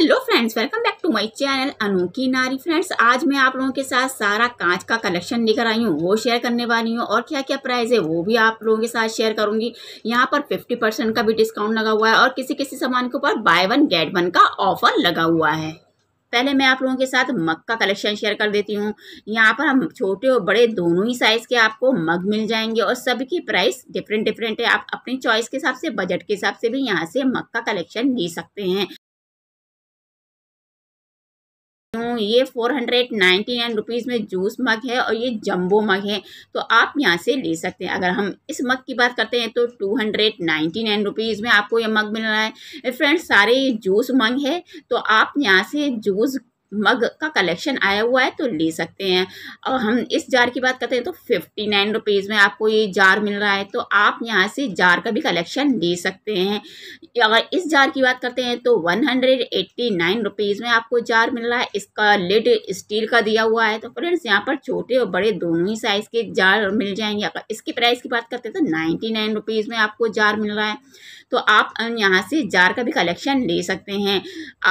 hello friends welcome back to my channel अनोखी नारी friends आज मैं आप लोगों के साथ सारा कांच का कलेक्शन लेकर आई हूँ वो शेयर करने वाली हूँ और क्या क्या प्राइस है वो भी आप लोगों के साथ शेयर करूंगी यहाँ पर 50 परसेंट का भी डिस्काउंट लगा हुआ है और किसी किसी सामान के ऊपर बाय वन गेट वन का ऑफर लगा हुआ है पहले मैं आप लोगों के साथ मग का कलेक्शन शेयर कर देती हूँ यहाँ पर हम छोटे और बड़े दोनों ही साइज़ के आपको मग मिल जाएंगे और सबकी प्राइस डिफरेंट डिफरेंट है आप अपनी चॉइस के हिसाब से बजट के हिसाब से भी यहाँ से मग का कलेक्शन ले सकते हैं हूँ ये four hundred ninety nine rupees में जूस मग है और ये जंबो मग है तो आप यहाँ से ले सकते हैं अगर हम इस मग की बात करते हैं तो two hundred ninety nine rupees में आपको ये मग मिल रहा है फ्रेंड्स सारे जूस मग है तो आप यहाँ से जूस मग का कलेक्शन आया हुआ है तो ले सकते हैं और हम इस जार की बात करते हैं तो फिफ्टी नाइन रुपीज़ में आपको ये जार मिल रहा है तो आप यहाँ से जार का भी कलेक्शन ले सकते हैं अगर इस जार की बात करते हैं तो one hundred eighty nine rupees में आपको जार मिल रहा है इसका लिड स्टील का दिया हुआ है तो फ्रेंड्स यहाँ पर छोटे और बड़े दोनों ही साइज़ के जार मिल जाएंगे अगर इसकी प्राइस की बात करते हैं तो नाइन्टी नाइन रुपीज़ में आपको जार मिल रहा है तो आप यहाँ से जार का भी कलेक्शन ले सकते हैं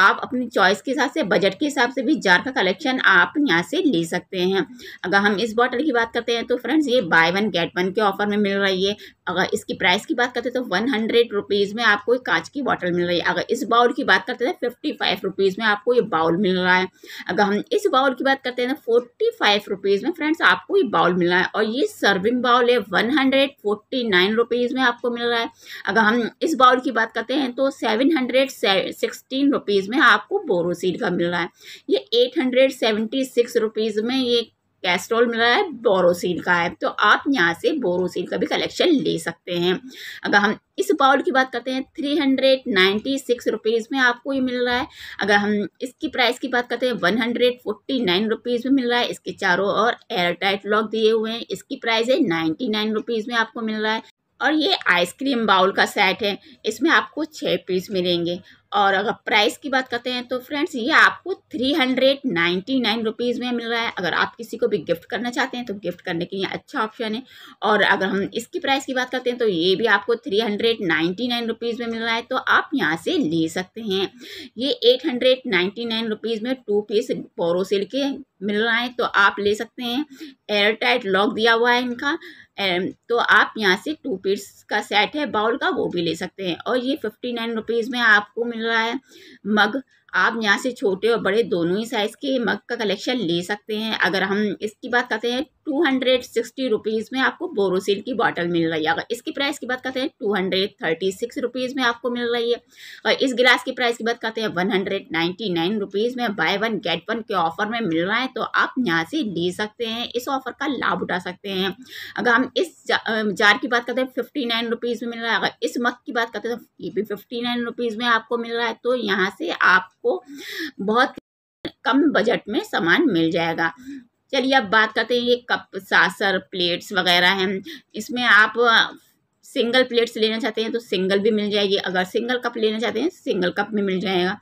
आप अपनी चॉइस के हिसाब से बजट के हिसाब हिसाब से भी जार का कलेक्शन आप यहाँ से ले सकते हैं अगर हम इस बॉटल की बात करते हैं तो फ्रेंड्स ये बाय वन गेट वन के ऑफर में मिल रही है अगर इसकी प्राइस की बात करते हैं तो वन हंड्रेड रुपीज़ में आपको एक कांच की बॉटल मिल रही है अगर इस बाउल की बात करते हैं फिफ्टी फाइव रुपीज़ में आपको ये बाउल मिल रहा है अगर हम इस बाउल की बात करते हैं तो फोर्टी फाइव रुपीज़ में फ्रेंड्स आपको ये बाउल मिल रहा है और ये सर्विंग बाउल है one hundred forty nine rupees में आपको मिल रहा है अगर हम इस बाउल की बात करते हैं तो सेवन हंड्रेड सिक्सटीन रुपीज़ में आपको बोरोसीड का मिल रहा है ये eight hundred seventy six rupees में ये कैस्ट्रोल मिल रहा है बोरोसिल का है तो आप यहाँ से बोरोसिल का भी कलेक्शन ले सकते हैं अगर हम इस बाउल की बात करते हैं three hundred ninety six rupees में आपको ये मिल रहा है अगर हम इसकी प्राइस की बात करते हैं one hundred forty nine rupees में मिल रहा है इसके चारों और एयर टाइट लॉक दिए हुए हैं इसकी प्राइस है नाइन्टी नाइन रुपीज़ में आपको मिल रहा है और ये आइसक्रीम बाउल का सेट है इसमें आपको छः पीस मिलेंगे और अगर प्राइस की बात करते हैं तो फ्रेंड्स ये आपको three hundred ninety nine rupees में मिल रहा है अगर आप किसी को भी गिफ्ट करना चाहते हैं तो गिफ्ट करने के लिए अच्छा ऑप्शन है और अगर हम इसकी प्राइस की बात करते हैं तो ये भी आपको three hundred ninety nine rupees में मिल रहा है तो आप यहाँ से ले सकते हैं ये eight hundred ninety nine rupees में टू पीस बोरोसिल के मिल रहा है तो आप ले सकते हैं एयर टाइट लॉक दिया हुआ है इनका तो आप यहाँ से टू पीस का सेट है बाउल का वो भी ले सकते हैं और ये फिफ्टी नाइन रुपीज़ में आपको मिल रहा है मग आप यहाँ से छोटे और बड़े दोनों ही साइज़ के मग का कलेक्शन ले सकते हैं अगर हम इसकी बात करते हैं टू हंड्रेड सिक्सटी रुपीज़ में आपको बोरोसिल की बॉटल मिल रही है अगर इसकी प्राइस की बात करते हैं two hundred thirty six rupees में आपको मिल रही है और इस गिलास की प्राइस की बात करते हैं one hundred ninety nine rupees में बाय वन गेट वन के ऑफर में मिल रहा है तो आप यहाँ से ले सकते हैं इस ऑफर का लाभ उठा सकते हैं अगर हम इस जा, जार की बात करते हैं फिफ्टी नाइन रुपीज़ में मिल रहा है अगर इस मक की बात करते हैं तो ये भी फिफ्टी नाइन रुपीज़ में आपको मिल रहा है तो यहाँ से आपको बहुत कम बजट में सामान मिल जाएगा चलिए अब बात करते हैं ये कप सासर प्लेट्स वगैरह हैं इसमें आप सिंगल प्लेट्स लेना चाहते हैं तो सिंगल भी मिल जाएगी अगर सिंगल कप लेना चाहते हैं सिंगल कप में मिल जाएगा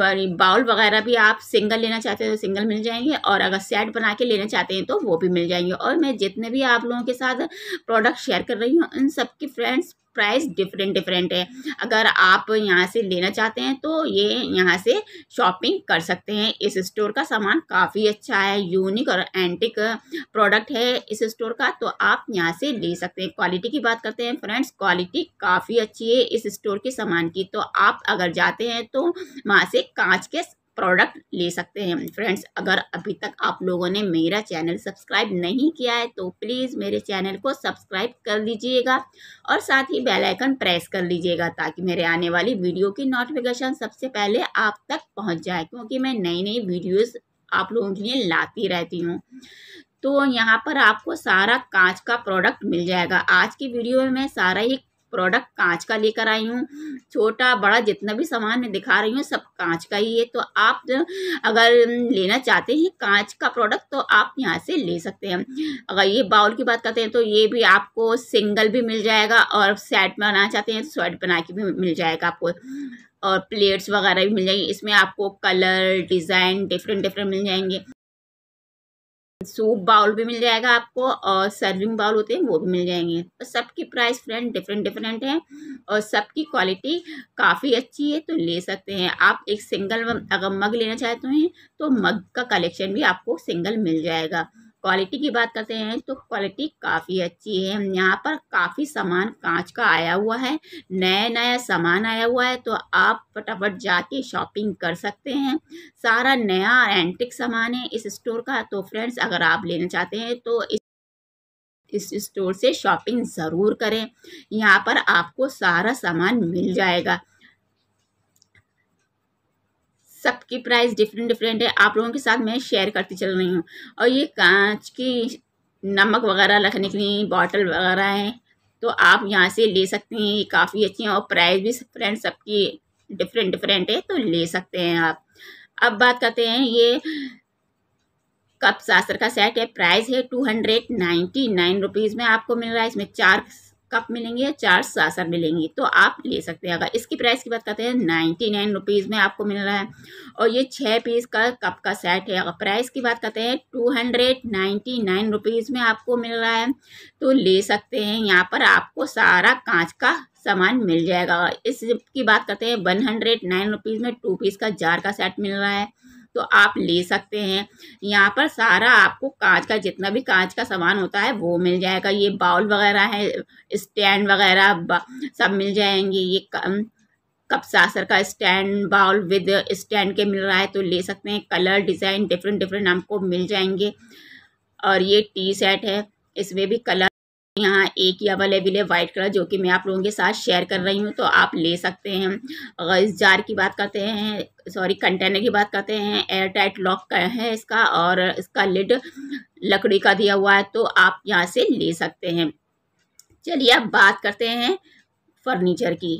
और बाउल वगैरह भी आप सिंगल लेना चाहते हैं तो सिंगल मिल जाएंगे और अगर सेट बना के लेना चाहते हैं तो वो भी मिल जाएंगे और मैं जितने भी आप लोगों के साथ प्रोडक्ट शेयर कर रही हूँ उन सबकी फ्रेंड्स प्राइस डिफरेंट डिफरेंट है अगर आप यहाँ से लेना चाहते हैं तो ये यहाँ से शॉपिंग कर सकते हैं इस स्टोर का सामान काफ़ी अच्छा है यूनिक और एंटिक प्रोडक्ट है इस स्टोर का तो आप यहाँ से ले सकते हैं क्वालिटी की बात करते हैं फ्रेंड्स क्वालिटी काफ़ी अच्छी है इस स्टोर के सामान की तो आप अगर जाते हैं तो वहाँ से कांच के प्रोडक्ट ले सकते हैं फ्रेंड्स अगर अभी तक आप लोगों ने मेरा चैनल सब्सक्राइब नहीं किया है तो प्लीज़ मेरे चैनल को सब्सक्राइब कर लीजिएगा और साथ ही बेल आइकन प्रेस कर लीजिएगा ताकि मेरे आने वाली वीडियो की नोटिफिकेशन सबसे पहले आप तक पहुंच जाए क्योंकि मैं नई नई वीडियोस आप लोगों के लिए लाती रहती हूँ तो यहाँ पर आपको सारा कांच का प्रोडक्ट मिल जाएगा आज की वीडियो में मैं सारा ही प्रोडक्ट कांच का लेकर आई हूँ छोटा बड़ा जितना भी सामान मैं दिखा रही हूँ सब कांच का ही है तो आप अगर लेना चाहते हैं कांच का प्रोडक्ट तो आप यहाँ से ले सकते हैं अगर ये बाउल की बात करते हैं तो ये भी आपको सिंगल भी मिल जाएगा और सेट बनाना चाहते हैं तो बना के भी मिल जाएगा आपको और प्लेट्स वगैरह भी मिल जाएंगे इसमें आपको कलर डिज़ाइन डिफरेंट डिफरेंट मिल जाएंगे सूप बाउल भी मिल जाएगा आपको और सर्विंग बाउल होते हैं वो भी मिल जाएंगे तो सबकी प्राइस फ्रेंड डिफरेंट डिफरेंट है और सबकी क्वालिटी काफ़ी अच्छी है तो ले सकते हैं आप एक सिंगल अगर मग लेना चाहते हैं तो मग का कलेक्शन भी आपको सिंगल मिल जाएगा क्वालिटी की बात करते हैं तो क्वालिटी काफ़ी अच्छी है यहाँ पर काफ़ी सामान कांच का आया हुआ है नया नया सामान आया हुआ है तो आप फटाफट जाके शॉपिंग कर सकते हैं सारा नया एंटिक सामान है इस स्टोर का तो फ्रेंड्स अगर आप लेना चाहते हैं तो इस इस स्टोर से शॉपिंग ज़रूर करें यहाँ पर आपको सारा सामान मिल जाएगा सबकी प्राइस डिफरेंट डिफरेंट है आप लोगों के साथ मैं शेयर करती चल रही हूँ और ये कांच की नमक वगैरह रखने के लिए बॉटल वगैरह हैं तो आप यहाँ से ले सकते हैं ये काफ़ी अच्छी हैं और प्राइस भी फ्रेंड सबकी डिफरेंट डिफरेंट है तो ले सकते हैं आप अब बात करते हैं ये कप शास्त्र का सेट है प्राइस है two hundred ninety nine rupees में आपको मिल रहा है इसमें चार कप मिलेंगे या चार सासर मिलेंगी तो आप ले सकते हैं अगर इसकी प्राइस की बात करते हैं नाइन्टी नाइन रुपीज़ में आपको मिल रहा है और ये छः पीस का कप का सेट है अगर प्राइस की बात करते हैं two hundred ninety nine rupees में आपको मिल रहा है तो ले सकते हैं यहाँ पर आपको सारा कांच का सामान मिल जाएगा इसकी बात करते हैं वन हंड्रेड नाइन रुपीज़ में टू पीस का जार का सेट मिल रहा है तो आप ले सकते हैं यहाँ पर सारा आपको कांच का जितना भी कांच का सामान होता है वो मिल जाएगा ये बाउल वगैरह है स्टैंड वगैरह सब मिल जाएंगे ये कप सासर का स्टैंड बाउल विद स्टैंड के मिल रहा है तो ले सकते हैं कलर डिज़ाइन डिफरेंट डिफरेंट आपको मिल जाएंगे और ये टी सेट है इसमें भी कलर यहाँ एक ही अवेलेबल है वाइट कलर जो कि मैं आप लोगों के साथ शेयर कर रही हूँ तो आप ले सकते हैं अगर इस जार की बात करते हैं सॉरी कंटेनर की बात करते हैं एयर टाइट लॉक का है इसका और इसका लिड लकड़ी का दिया हुआ है तो आप यहाँ से ले सकते हैं चलिए अब बात करते हैं फर्नीचर की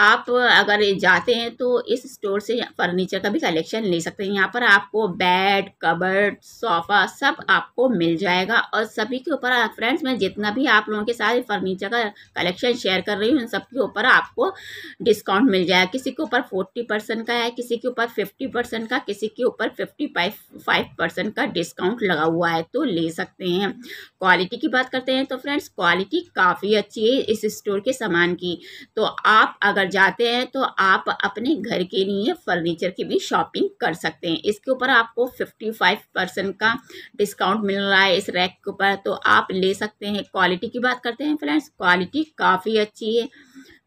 आप अगर जाते हैं तो इस स्टोर से फर्नीचर का भी कलेक्शन ले सकते हैं यहाँ पर आपको बेड कबर्ड सोफ़ा सब आपको मिल जाएगा और सभी के ऊपर फ्रेंड्स मैं जितना भी आप लोगों के साथ फर्नीचर का कलेक्शन शेयर कर रही हूँ उन सब के ऊपर आपको डिस्काउंट मिल जाएगा किसी के ऊपर फोर्टी परसेंट का है किसी के ऊपर फिफ्टी परसेंट का किसी के ऊपर फिफ्टी फाइव परसेंट का डिस्काउंट लगा हुआ है तो ले सकते हैं क्वालिटी की बात करते हैं तो फ्रेंड्स क्वालिटी काफ़ी अच्छी है इस स्टोर के सामान की तो आप अगर पर जाते हैं तो आप अपने घर के लिए फर्नीचर की भी शॉपिंग कर सकते हैं इसके ऊपर आपको 55 परसेंट का डिस्काउंट मिल रहा है इस रैक के ऊपर तो आप ले सकते हैं क्वालिटी की बात करते हैं फ्रेंड्स क्वालिटी काफ़ी अच्छी है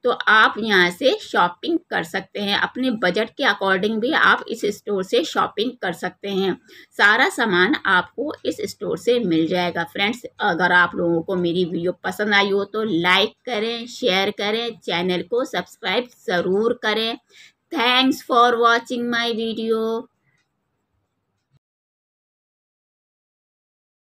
तो आप यहाँ से शॉपिंग कर सकते हैं अपने बजट के अकॉर्डिंग भी आप इस स्टोर से शॉपिंग कर सकते हैं सारा सामान आपको इस स्टोर से मिल जाएगा फ्रेंड्स अगर आप लोगों को मेरी वीडियो पसंद आई हो तो लाइक करें शेयर करें चैनल को सब्सक्राइब ज़रूर करें thanks for watching my video